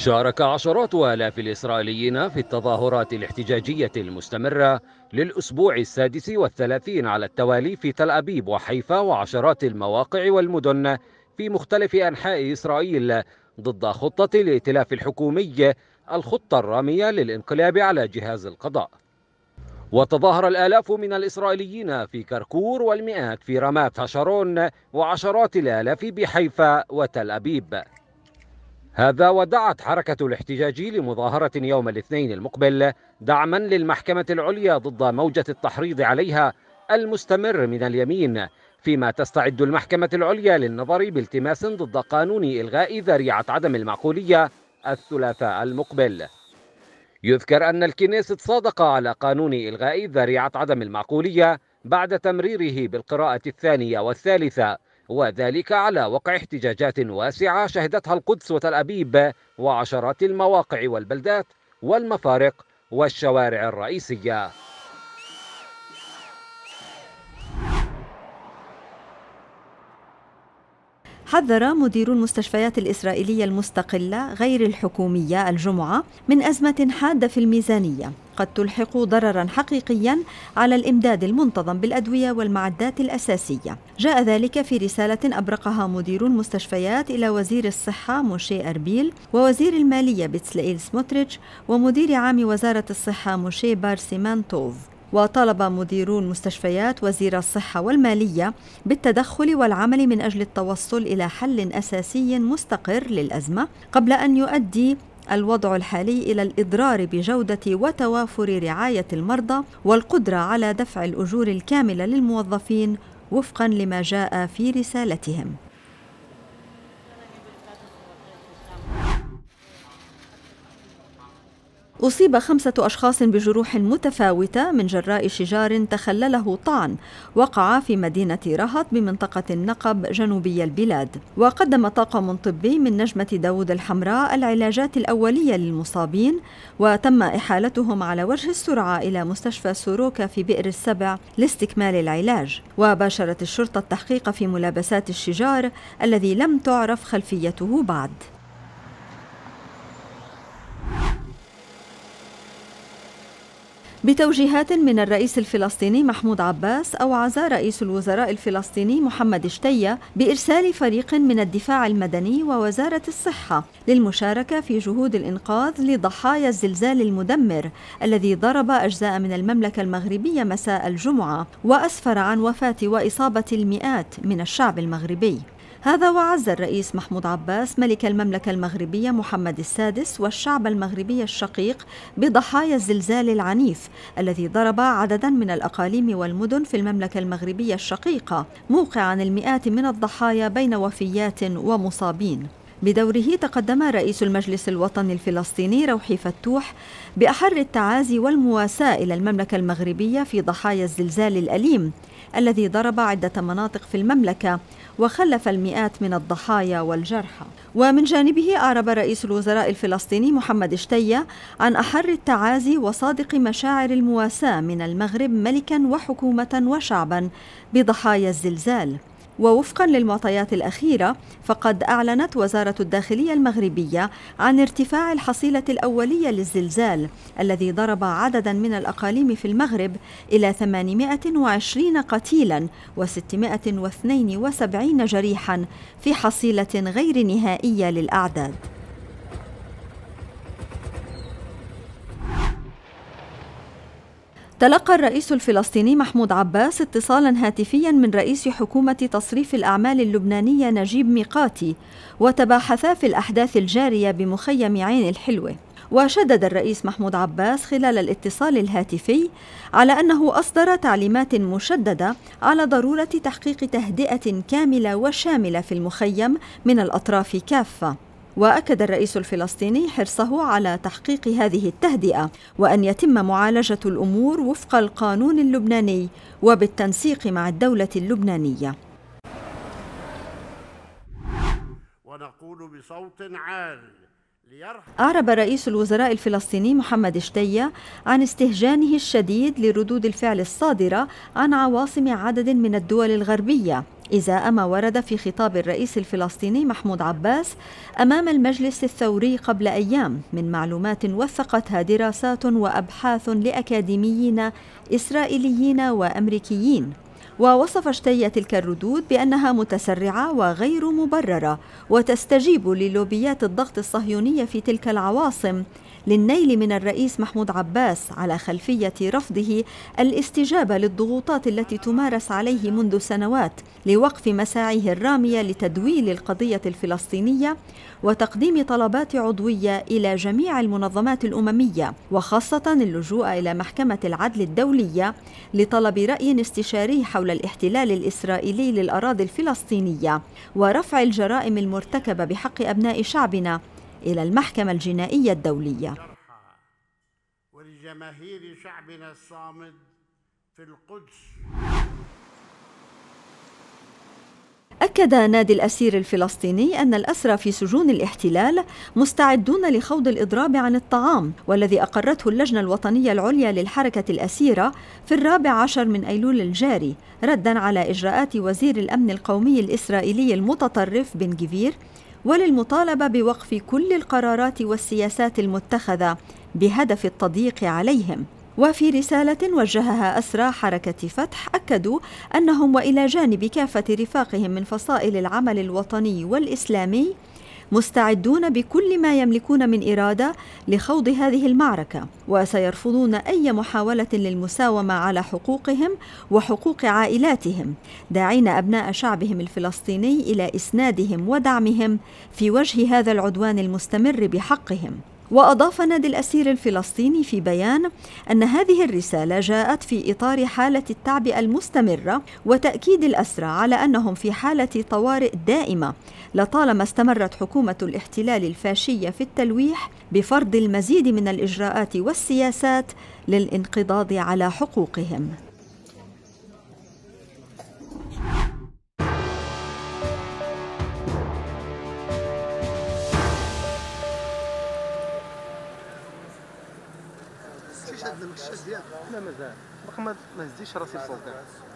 شارك عشرات آلاف الإسرائيليين في التظاهرات الاحتجاجية المستمرة للأسبوع السادس والثلاثين على التوالي في تل أبيب وحيفا وعشرات المواقع والمدن في مختلف أنحاء إسرائيل ضد خطة الائتلاف الحكومي الخطة الرامية للانقلاب على جهاز القضاء وتظاهر الآلاف من الإسرائيليين في كركور والمئات في رمات هشرون وعشرات الآلاف بحيفا وتل أبيب هذا ودعت حركة الاحتجاج لمظاهرة يوم الاثنين المقبل دعما للمحكمة العليا ضد موجة التحريض عليها المستمر من اليمين فيما تستعد المحكمة العليا للنظر بالتماس ضد قانون إلغاء ذريعة عدم المعقولية الثلاثاء المقبل يذكر أن الكنيست صادق على قانون إلغاء ذريعة عدم المعقولية بعد تمريره بالقراءة الثانية والثالثة وذلك على وقع احتجاجات واسعة شهدتها القدس وتل أبيب وعشرات المواقع والبلدات والمفارق والشوارع الرئيسيه حذر مدير المستشفيات الإسرائيلية المستقلة غير الحكومية الجمعة من أزمة حادة في الميزانية قد تلحق ضررا حقيقيا على الامداد المنتظم بالادويه والمعدات الاساسيه. جاء ذلك في رساله ابرقها مدير المستشفيات الى وزير الصحه موشي اربيل ووزير الماليه بتسلائيل سموتريتش ومدير عام وزاره الصحه موشي بارسيمان توف. وطالب مديرون مستشفيات وزير الصحة والمالية بالتدخل والعمل من أجل التوصل إلى حل أساسي مستقر للأزمة قبل أن يؤدي الوضع الحالي الى الاضرار بجوده وتوافر رعايه المرضى والقدره على دفع الاجور الكامله للموظفين وفقا لما جاء في رسالتهم أصيب خمسة أشخاص بجروح متفاوتة من جراء شجار تخلله طعن وقع في مدينة رهط بمنطقة النقب جنوبي البلاد وقدم طاقم طبي من نجمة داود الحمراء العلاجات الأولية للمصابين وتم إحالتهم على وجه السرعة إلى مستشفى سوروكا في بئر السبع لاستكمال العلاج وباشرت الشرطة التحقيق في ملابسات الشجار الذي لم تعرف خلفيته بعد بتوجيهات من الرئيس الفلسطيني محمود عباس أوعز رئيس الوزراء الفلسطيني محمد شتية بإرسال فريق من الدفاع المدني ووزارة الصحة للمشاركة في جهود الإنقاذ لضحايا الزلزال المدمر الذي ضرب أجزاء من المملكة المغربية مساء الجمعة وأسفر عن وفاة وإصابة المئات من الشعب المغربي هذا وعز الرئيس محمود عباس ملك المملكة المغربية محمد السادس والشعب المغربي الشقيق بضحايا الزلزال العنيف الذي ضرب عددا من الأقاليم والمدن في المملكة المغربية الشقيقة موقعا المئات من الضحايا بين وفيات ومصابين بدوره تقدم رئيس المجلس الوطني الفلسطيني روحي فتوح بأحر التعازي والمواساة إلى المملكة المغربية في ضحايا الزلزال الأليم الذي ضرب عدة مناطق في المملكة وخلف المئات من الضحايا والجرحى ومن جانبه أعرب رئيس الوزراء الفلسطيني محمد شتية عن أحر التعازي وصادق مشاعر المواساة من المغرب ملكا وحكومة وشعبا بضحايا الزلزال ووفقا للمعطيات الأخيرة فقد أعلنت وزارة الداخلية المغربية عن ارتفاع الحصيلة الأولية للزلزال الذي ضرب عددا من الأقاليم في المغرب إلى 820 قتيلا و672 جريحا في حصيلة غير نهائية للأعداد تلقى الرئيس الفلسطيني محمود عباس اتصالا هاتفيا من رئيس حكومة تصريف الأعمال اللبنانية نجيب ميقاتي وتباحثا في الأحداث الجارية بمخيم عين الحلوة وشدد الرئيس محمود عباس خلال الاتصال الهاتفي على أنه أصدر تعليمات مشددة على ضرورة تحقيق تهدئة كاملة وشاملة في المخيم من الأطراف كافة واكد الرئيس الفلسطيني حرصه على تحقيق هذه التهدئه وان يتم معالجه الامور وفق القانون اللبناني وبالتنسيق مع الدوله اللبنانيه ونقول بصوت عال أعرب رئيس الوزراء الفلسطيني محمد شتية عن استهجانه الشديد لردود الفعل الصادرة عن عواصم عدد من الدول الغربية إزاء ما ورد في خطاب الرئيس الفلسطيني محمود عباس أمام المجلس الثوري قبل أيام من معلومات وثقتها دراسات وأبحاث لأكاديميين إسرائيليين وأمريكيين ووصف شتي تلك الردود بأنها متسرعة وغير مبررة وتستجيب للوبيات الضغط الصهيونية في تلك العواصم للنيل من الرئيس محمود عباس على خلفية رفضه الاستجابة للضغوطات التي تمارس عليه منذ سنوات لوقف مساعيه الرامية لتدويل القضية الفلسطينية وتقديم طلبات عضوية إلى جميع المنظمات الأممية وخاصة اللجوء إلى محكمة العدل الدولية لطلب رأي استشاري حول الاحتلال الإسرائيلي للأراضي الفلسطينية ورفع الجرائم المرتكبة بحق أبناء شعبنا إلى المحكمة الجنائية الدولية ولجماهير شعبنا الصامد في القدس أكد نادي الأسير الفلسطيني أن الأسرى في سجون الاحتلال مستعدون لخوض الإضراب عن الطعام والذي أقرته اللجنة الوطنية العليا للحركة الأسيرة في الرابع عشر من أيلول الجاري ردا على إجراءات وزير الأمن القومي الإسرائيلي المتطرف بن جفير وللمطالبه بوقف كل القرارات والسياسات المتخذه بهدف التضييق عليهم وفي رسالة وجهها أسرى حركة فتح أكدوا أنهم وإلى جانب كافة رفاقهم من فصائل العمل الوطني والإسلامي مستعدون بكل ما يملكون من إرادة لخوض هذه المعركة وسيرفضون أي محاولة للمساومة على حقوقهم وحقوق عائلاتهم داعين أبناء شعبهم الفلسطيني إلى إسنادهم ودعمهم في وجه هذا العدوان المستمر بحقهم وأضاف نادي الأسير الفلسطيني في بيان أن هذه الرسالة جاءت في إطار حالة التعبئة المستمرة وتأكيد الأسرى على أنهم في حالة طوارئ دائمة لطالما استمرت حكومة الاحتلال الفاشية في التلويح بفرض المزيد من الإجراءات والسياسات للانقضاض على حقوقهم شاد لك الشاد ديالك لا مازال باقي ما هزيتش راسي لفوق